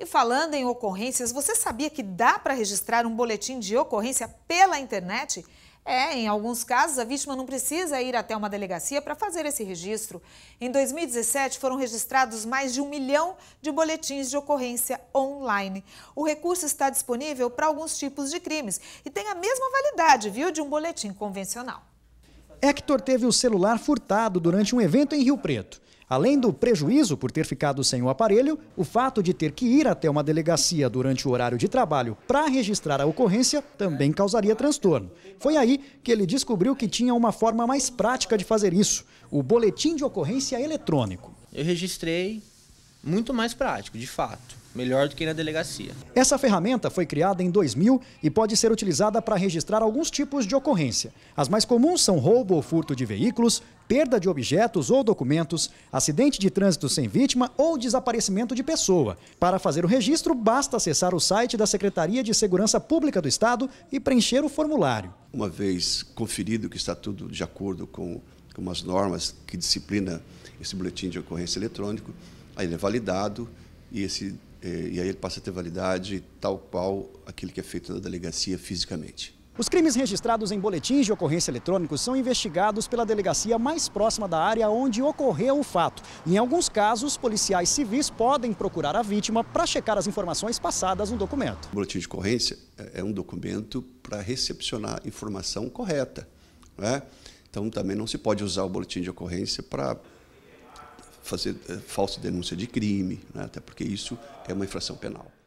E falando em ocorrências, você sabia que dá para registrar um boletim de ocorrência pela internet? É, em alguns casos, a vítima não precisa ir até uma delegacia para fazer esse registro. Em 2017, foram registrados mais de um milhão de boletins de ocorrência online. O recurso está disponível para alguns tipos de crimes e tem a mesma validade, viu, de um boletim convencional. Hector teve o celular furtado durante um evento em Rio Preto. Além do prejuízo por ter ficado sem o aparelho, o fato de ter que ir até uma delegacia durante o horário de trabalho para registrar a ocorrência também causaria transtorno. Foi aí que ele descobriu que tinha uma forma mais prática de fazer isso: o boletim de ocorrência eletrônico. Eu registrei, muito mais prático, de fato, melhor do que na delegacia. Essa ferramenta foi criada em 2000 e pode ser utilizada para registrar alguns tipos de ocorrência. As mais comuns são roubo ou furto de veículos, perda de objetos ou documentos, acidente de trânsito sem vítima ou desaparecimento de pessoa. Para fazer o registro, basta acessar o site da Secretaria de Segurança Pública do Estado e preencher o formulário. Uma vez conferido que está tudo de acordo com, com as normas que disciplina esse boletim de ocorrência eletrônico, Aí ele é validado e, esse, é, e aí ele passa a ter validade tal qual aquele que é feito na delegacia fisicamente. Os crimes registrados em boletins de ocorrência eletrônicos são investigados pela delegacia mais próxima da área onde ocorreu o fato. Em alguns casos, policiais civis podem procurar a vítima para checar as informações passadas no documento. O boletim de ocorrência é, é um documento para recepcionar informação correta. Né? Então também não se pode usar o boletim de ocorrência para fazer eh, falsa denúncia de crime, né? até porque isso é uma infração penal.